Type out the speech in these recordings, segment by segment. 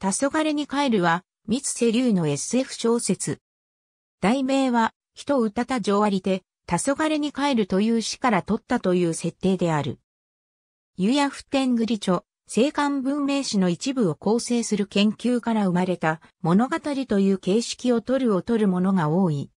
黄昏に帰るは、三瀬流の SF 小説。題名は、人歌た上ありて、黄昏に帰るという詩から取ったという設定である。湯屋普天栗著、青函文明史の一部を構成する研究から生まれた物語という形式を取るを取るものが多い。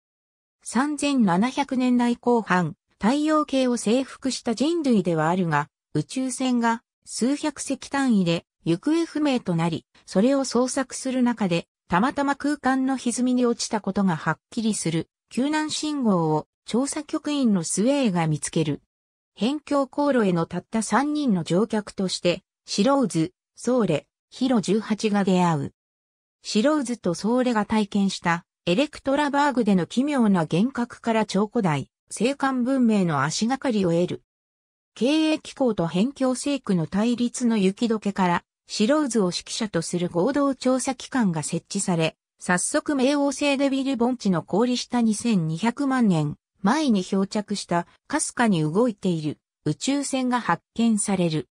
3700年代後半、太陽系を征服した人類ではあるが、宇宙船が数百隻単位で行方不明となり、それを捜索する中で、たまたま空間の歪みに落ちたことがはっきりする、救難信号を調査局員のスウェイが見つける。辺境航路へのたった3人の乗客として、シローズ、ソーレ、ヒロ18が出会う。シローズとソーレが体験したエレクトラバーグでの奇妙な幻覚から超古代、青函文明の足がかりを得る。経営機構と辺境政区の対立の雪解けからシローズを指揮者とする合同調査機関が設置され、早速冥王星デビル盆地の氷下2200万年前に漂着したかすかに動いている宇宙船が発見される。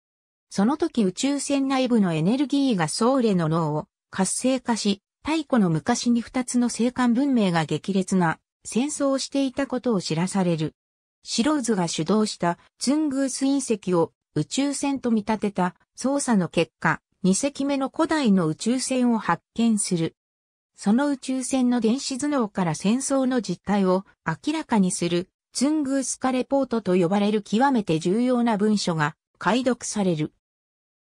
その時宇宙船内部のエネルギーがソーレの脳を活性化し、太古の昔に二つの生還文明が激烈な戦争をしていたことを知らされる。シローズが主導したツングース隕石を宇宙船と見立てた捜査の結果、2隻目の古代の宇宙船を発見する。その宇宙船の電子頭脳から戦争の実態を明らかにする、ツングースカレポートと呼ばれる極めて重要な文書が解読される。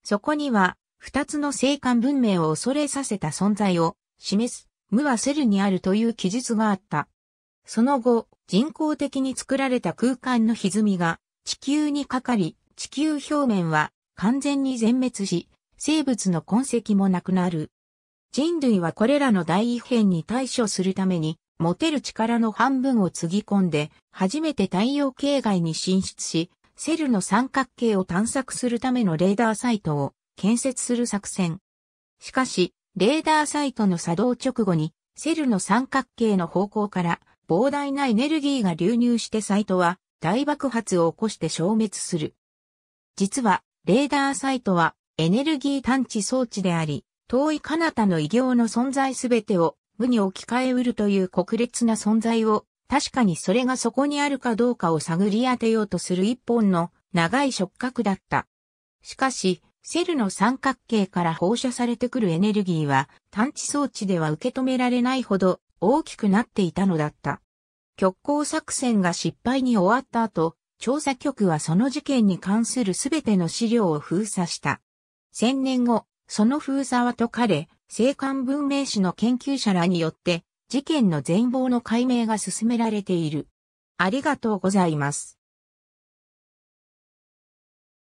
そこには、二つの生還文明を恐れさせた存在を示す、無はセルにあるという記述があった。その後、人工的に作られた空間の歪みが地球にかかり、地球表面は完全に全滅し、生物の痕跡もなくなる。人類はこれらの大異変に対処するために、持てる力の半分をつぎ込んで、初めて太陽系外に進出し、セルの三角形を探索するためのレーダーサイトを建設する作戦。しかし、レーダーサイトの作動直後に、セルの三角形の方向から膨大なエネルギーが流入してサイトは大爆発を起こして消滅する。実は、レーダーサイトはエネルギー探知装置であり、遠い彼方の異形の存在すべてを無に置き換えうるという国烈な存在を、確かにそれがそこにあるかどうかを探り当てようとする一本の長い触覚だった。しかし、セルの三角形から放射されてくるエネルギーは探知装置では受け止められないほど大きくなっていたのだった。極光作戦が失敗に終わった後、調査局はその事件に関するすべての資料を封鎖した。千年後、その封鎖は解かれ、青函文明史の研究者らによって、事件の全貌の解明が進められている。ありがとうございます。